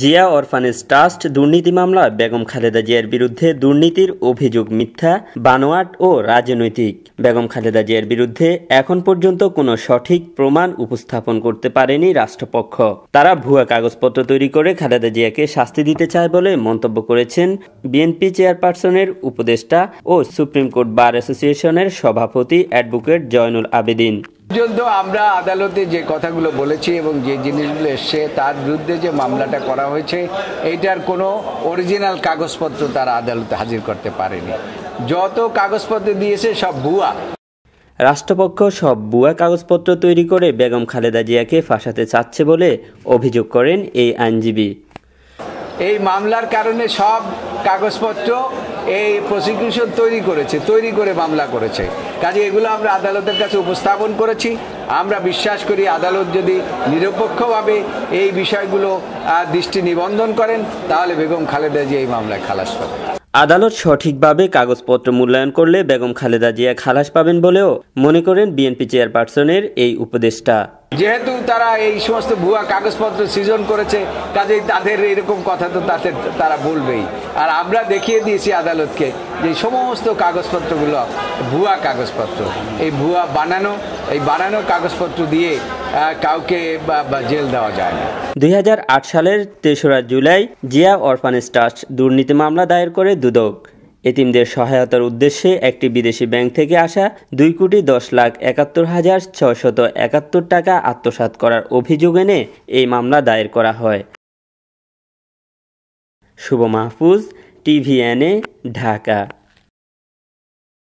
Zia orphanage trust দুর্নীতি মামলা বেগম খালেদা জিয়ার বিরুদ্ধে দুর্নীতির অভিযোগ মিথ্যা বানোয়াট ও রাজনৈতিক বেগম খালেদা জিয়ার বিরুদ্ধে এখন পর্যন্ত কোনো সঠিক প্রমাণ উপস্থাপন করতে পারেনি রাষ্ট্রপক্ষ তারা ভুয়া কাগজপত্র তৈরি করে খালেদা জিয়াকে শাস্তি দিতে চায় বলে মন্তব্য করেছেন বিএনপি চেয়ারপারসনের উপদেষ্টা ও সুপ্রিম কোর্ট বার অ্যাসোসিয়েশনের সভাপতি অ্যাডভোকেট জয়নুল আবেদিন পর্যন্ত আমরা আদালতে যে কথাগুলো বলেছি এবং যে জিনিসগুলো এসছে তার বিরুদ্ধে যে মামলাটা করা হয়েছে এইটার কোনো অরিজিনাল কাগজপত্র তারা আদালতে হাজির করতে পারেনি যত কাগজপত্র দিয়েছে সব ভুয়া রাষ্ট্রপক্ষ সব ভুয়া কাগজপত্র তৈরি করে বেগম খালেদা জিয়াকে ফাঁসাতে চাচ্ছে বলে অভিযোগ করেন এই আইনজীবী এই মামলার কারণে সব কাগজপত্র এই প্রসিকিউশন তৈরি করেছে তৈরি করে মামলা করেছে কাজে এগুলো আমরা আদালতের কাছে উপস্থাপন করেছি আমরা বিশ্বাস করি আদালত যদি নিরপেক্ষভাবে এই বিষয়গুলো দৃষ্টি নিবন্ধন করেন তাহলে বেগম খালেদা জি এই মামলায় খালাস পাবে আদালত সঠিকভাবে কাগজপত্র মূল্যায়ন করলে বেগম খালেদা জিয়া খালাস পাবেন বলেও মনে করেন বিএনপি চেয়ারপারসনের এই উপদেষ্টা যেহেতু তারা এই সমস্ত ভুয়া কাগজপত্র সৃজন করেছে কাজেই তাদের এরকম কথা তো তাদের তারা বলবেই আর আমরা দেখিয়ে দিয়েছি আদালতকে যে সমস্ত কাগজপত্রগুলো ভুয়া কাগজপত্র এই ভুয়া বানানো এই বানানো কাগজপত্র দিয়ে কাউকে জেল দেওয়া যায় না দুই সালের তেসরা জুলাই জিয়া অরফানেজ ট্রাস্ট দুর্নীতি মামলা দায়ের করে দুদক এতিমদের সহায়তার উদ্দেশ্যে একটি বিদেশি ব্যাংক থেকে আসা দুই কোটি দশ লাখ একাত্তর হাজার ছশত একাত্তর টাকা আত্মসাত করার অভিযোগ এনে এই মামলা দায়ের করা হয় শুভ মাহফুজ টিভিএনএ ঢাকা